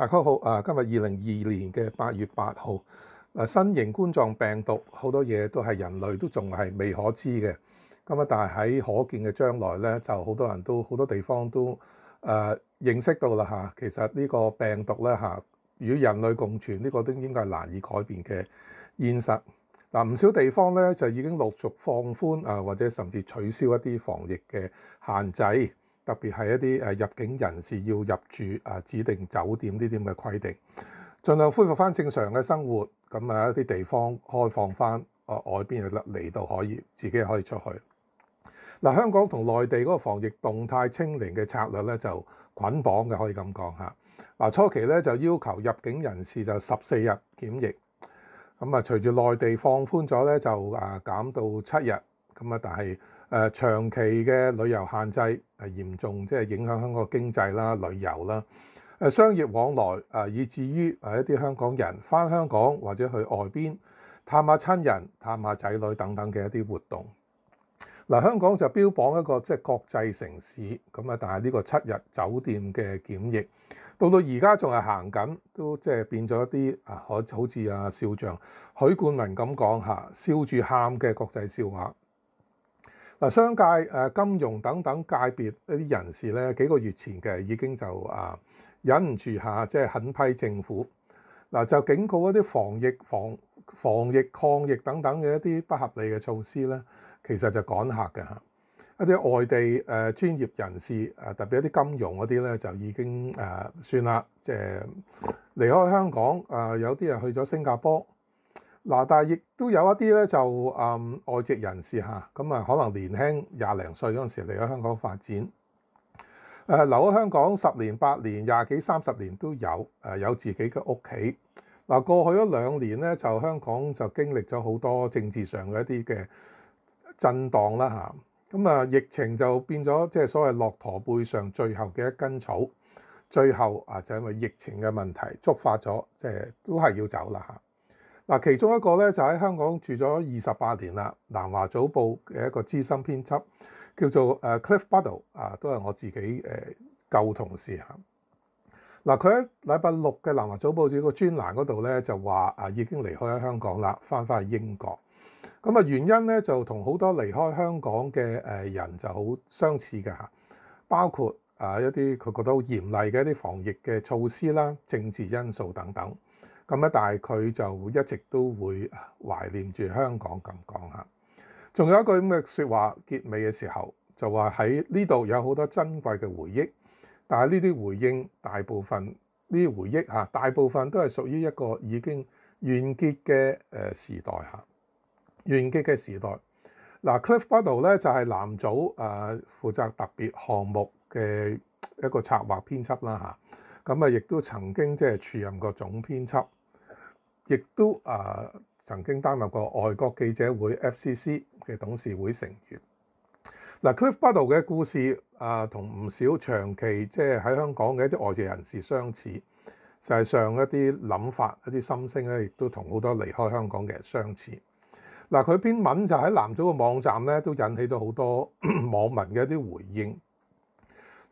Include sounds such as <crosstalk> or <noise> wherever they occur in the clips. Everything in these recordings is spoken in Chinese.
大家好，啊，今日二零二年嘅八月八號，嗱，新型冠狀病毒好多嘢都係人類都仲係未可知嘅，咁啊，但係喺可見嘅將來咧，就好多人都好多地方都誒認識到啦嚇，其實呢個病毒咧嚇與人類共存呢個都應該係難以改變嘅現實。嗱，唔少地方咧就已經陸續放寬啊，或者甚至取消一啲防疫嘅限制。特別係一啲誒入境人士要入住啊指定酒店呢啲咁嘅規定，盡量恢復翻正常嘅生活，咁啊一啲地方開放翻啊外邊嚟到可以自己可以出去。嗱，香港同內地嗰個防疫動態清零嘅策略咧就捆綁嘅，可以咁講嚇。嗱初期咧就要求入境人士就十四日檢疫，咁啊隨住內地放寬咗咧就啊減到七日，咁啊但係。誒長期嘅旅遊限制誒嚴重，即係影響香港經濟啦、旅遊啦、誒商業往來誒，以至於誒一啲香港人翻香港或者去外邊探下親人、探下仔女等等嘅一啲活動。嗱，香港就標榜一個即係國際城市咁啊，但係呢個七日酒店嘅檢疫，到到而家仲係行緊，都即係變咗一啲啊，可好似阿少將許冠文咁講嚇，笑住喊嘅國際笑話。嗱，商界誒金融等等界別一啲人士咧，幾個月前嘅已經就啊忍唔住下，即係狠批政府。嗱，就警告一啲防疫防防疫抗疫等等嘅一啲不合理嘅措施咧，其實就趕客嘅嚇。一啲外地誒專業人士誒，特別一啲金融嗰啲咧，就已經誒算啦，即係離開香港。誒有啲人去咗新加坡。嗱，但係亦都有一啲咧，就誒外籍人士嚇，咁啊可能年輕廿零歲嗰陣時嚟咗香港發展，誒留喺香港十年八年廿幾三十年都有，誒有自己嘅屋企。嗱，過去咗兩年咧，就香港就經歷咗好多政治上嘅一啲嘅震盪啦嚇，咁啊疫情就變咗即係所謂駱駝背上最後嘅一根草，最後啊就因為疫情嘅問題觸發咗，即係都係要走啦嚇。嗱，其中一個咧就喺香港住咗二十八年啦。南華早報嘅一個資深編輯叫做誒 Cliff Buddle 啊，都係我自己誒舊同事嚇。嗱，佢喺禮拜六嘅南華早報住個專欄嗰度咧就話啊已經離開咗香港啦，翻返英國。咁啊原因咧就同好多離開香港嘅誒人就好相似嘅嚇，包括啊一啲佢覺得好嚴厲嘅一啲防疫嘅措施啦、政治因素等等。咁咧，但係佢就一直都會懷念住香港咁講嚇。仲有一句咁嘅説話結尾嘅時候，就話喺呢度有好多珍貴嘅回憶，但係呢啲回憶大部分呢啲回憶嚇，大部分都係屬於一個已經完結嘅誒時代嚇，完結嘅時代。嗱，Cliff Buddle 咧就係男組啊負責特別項目嘅一個策劃編輯啦嚇，咁啊亦都曾經即係處任過總編輯。亦都啊，曾經擔任過外國記者會 FCC 嘅董事會成員。嗱，Cliff Buddle 嘅故事啊，同唔少長期即系喺香港嘅一啲外籍人士相似。實際上一啲諗法、一啲心聲咧，亦都同好多離開香港嘅人相似。嗱，佢篇文就喺南早嘅網站咧，都引起到好多 <clears throat> 網民嘅一啲回應。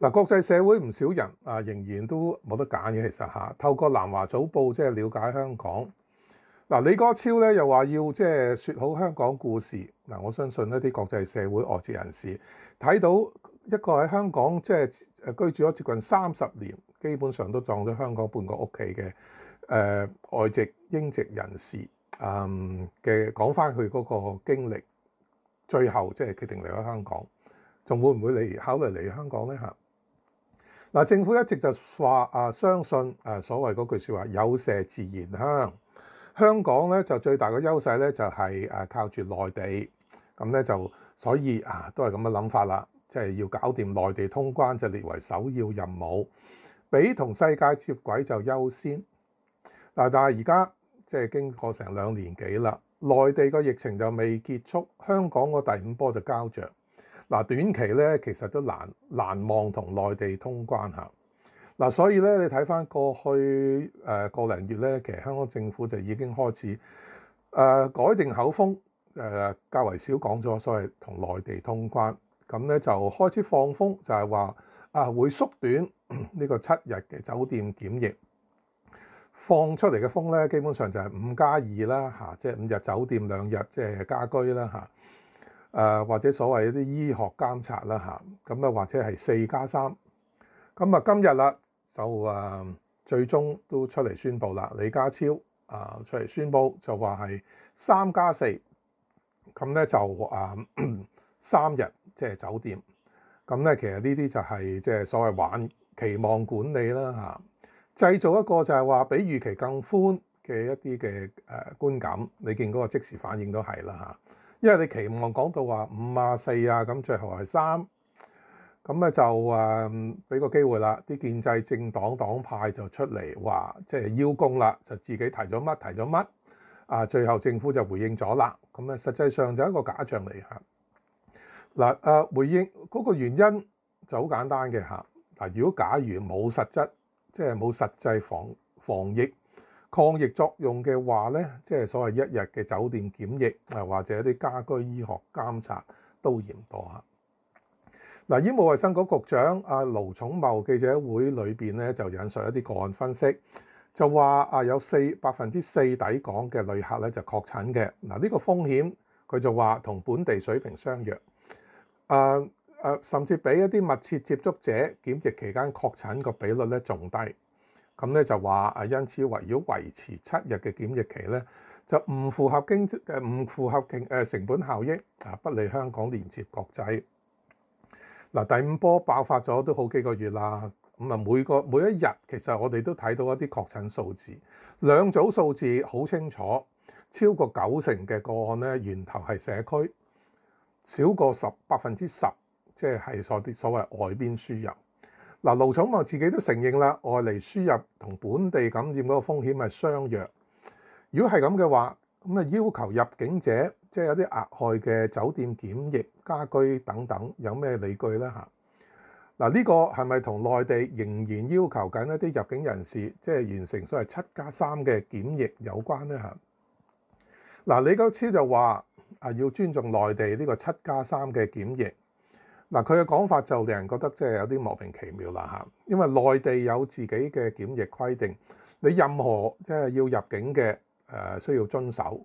嗱，國際社會唔少人啊，仍然都冇得揀嘅，其實嚇。透過南華早報即係了解香港。嗱，李國超咧又話要即係説好香港故事。嗱，我相信一啲國際社會外籍人士睇到一個喺香港即係居住咗接近三十年，基本上都撞咗香港半個屋企嘅誒外籍英籍人士，嗯嘅講翻佢嗰個經歷，最後即係決定離開香港，仲會唔會嚟考慮嚟香港咧？嚇！嗱，政府一直就話啊，相信誒所謂嗰句説話，有蛇自然香。香港咧就最大嘅優勢咧就係誒靠住內地，咁咧就所以啊都係咁嘅諗法啦，即係要搞掂內地通關就列為首要任務，比同世界接軌就優先。嗱，但係而家即係經過成兩年幾啦，內地個疫情就未結束，香港個第五波就交着。嗱，短期咧其實都難難望同內地通關行。嗱，所以咧，你睇翻過去誒個零月咧，其實香港政府就已經開始誒改定口風，誒較為少講咗所謂同內地通關，咁咧就開始放風，就係話啊會縮短 <coughs> 呢個七日嘅酒店檢疫，放出嚟嘅風咧，基本上就係五加二啦，嚇，即係五日酒店兩日即係家居啦，嚇，誒或者所謂一啲醫學監察啦，嚇，咁啊或者係四加三，咁啊今日啦。就啊，最終都出嚟宣布啦。李家超啊，出嚟宣布就話係三加四，咁咧就啊 <clears throat> 三日即係酒店。咁咧其實呢啲就係即係所謂玩期望管理啦嚇，製造一個就係話比預期更寬嘅一啲嘅誒觀感。你見嗰個即時反應都係啦嚇，因為你期望講到話五啊四啊，咁最後係三。咁咧就誒俾個機會啦，啲建制政黨黨派就出嚟話，即係邀功啦，就自己提咗乜提咗乜啊！最後政府就回應咗啦。咁咧實際上就一個假象嚟嚇。嗱誒，回應嗰個原因就好簡單嘅嚇。嗱，如果假如冇實質，即係冇實際防防疫抗疫作用嘅話咧，即係所謂一日嘅酒店檢疫啊，或者一啲家居醫學監察都嫌多嚇。嗱，醫務衛生局局長阿盧寵茂記者會裏邊咧，就引述一啲個案分析，就話啊有四百分之四抵港嘅旅客咧就確診嘅，嗱呢個風險佢就話同本地水平相若，誒誒甚至比一啲密切接觸者檢疫期間確診個比率咧仲低，咁咧就話啊因此圍繞維持七日嘅檢疫期咧就唔符合經誒唔符合經誒成本效益啊不利香港連接國際。嗱，第五波爆發咗都好幾個月啦，咁啊每個每一日其實我哋都睇到一啲確診數字，兩組數字好清楚，超過九成嘅個案咧源頭係社區，少過十百分之十，即係所啲所謂外邊輸入。嗱，盧寵茂自己都承認啦，外嚟輸入同本地感染嗰個風險係相若。如果係咁嘅話，咁啊要求入境者。即係有啲額外嘅酒店檢疫、家居等等，有咩理據呢？嚇！嗱，呢個係咪同內地仍然要求緊一啲入境人士即係完成所謂七加三嘅檢疫有關呢？嚇！嗱，李九超就話：啊，要尊重內地呢個七加三嘅檢疫。嗱，佢嘅講法就令人覺得即係有啲莫名其妙啦嚇！因為內地有自己嘅檢疫規定，你任何即係要入境嘅誒，需要遵守。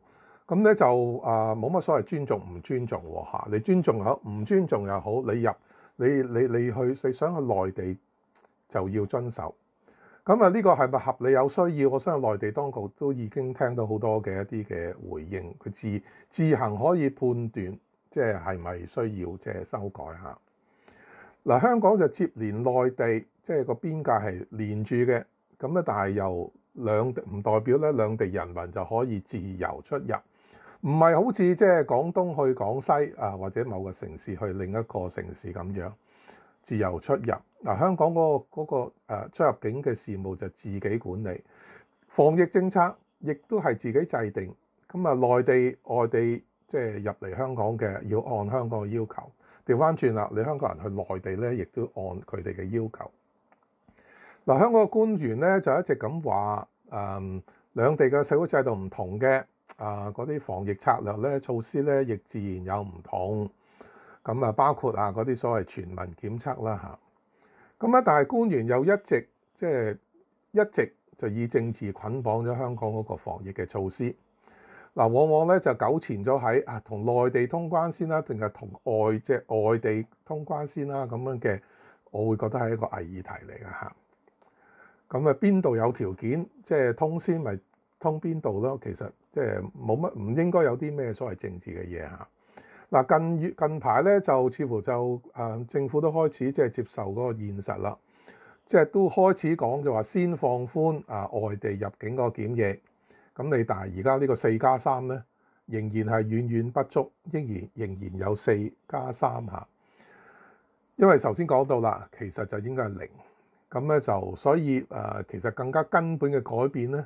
咁咧就啊冇乜所謂尊重唔尊重喎你尊重又好，唔尊重又好，你入你你你去你想去內地就要遵守。咁啊呢個係咪合理有需要？我相信內地當局都已經聽到好多嘅一啲嘅回應，佢自自行可以判斷，即係係咪需要即係修改下。嗱，香港就接連內地，即係個邊界係連住嘅，咁咧但係由兩唔代表咧兩地人民就可以自由出入。唔係好似即係廣東去廣西啊，或者某個城市去另一個城市咁樣自由出入。嗱，香港嗰個嗰個出入境嘅事務就自己管理，防疫政策亦都係自己制定。咁啊，內地外地即係入嚟香港嘅要按香港嘅要求。調翻轉啦，你香港人去內地咧，亦都按佢哋嘅要求。嗱，香港嘅官員咧就一直咁話，誒兩地嘅社會制度唔同嘅。啊！嗰啲防疫策略咧、措施咧，亦自然有唔同。咁啊，包括啊嗰啲所謂全民檢測啦嚇。咁啊，但係官員又一直即係一直就以政治捆綁咗香港嗰個防疫嘅措施。嗱，往往咧就糾纏咗喺啊，同內地通關先啦，定係同外即係外地通關先啦咁樣嘅。我會覺得係一個危議題嚟嘅嚇。咁啊，邊度有條件即係通先咪？通邊度咯？其實即係冇乜，唔應該有啲咩所謂政治嘅嘢嚇。嗱，近月近排咧就似乎就誒政府都開始即係接受嗰個現實啦，即係都開始講就話先放寬啊外地入境個檢疫。咁你但係而家呢個四加三咧，仍然係遠遠不足，仍然仍然有四加三嚇。因為頭先講到啦，其實就應該係零咁咧，就所以誒其實更加根本嘅改變咧。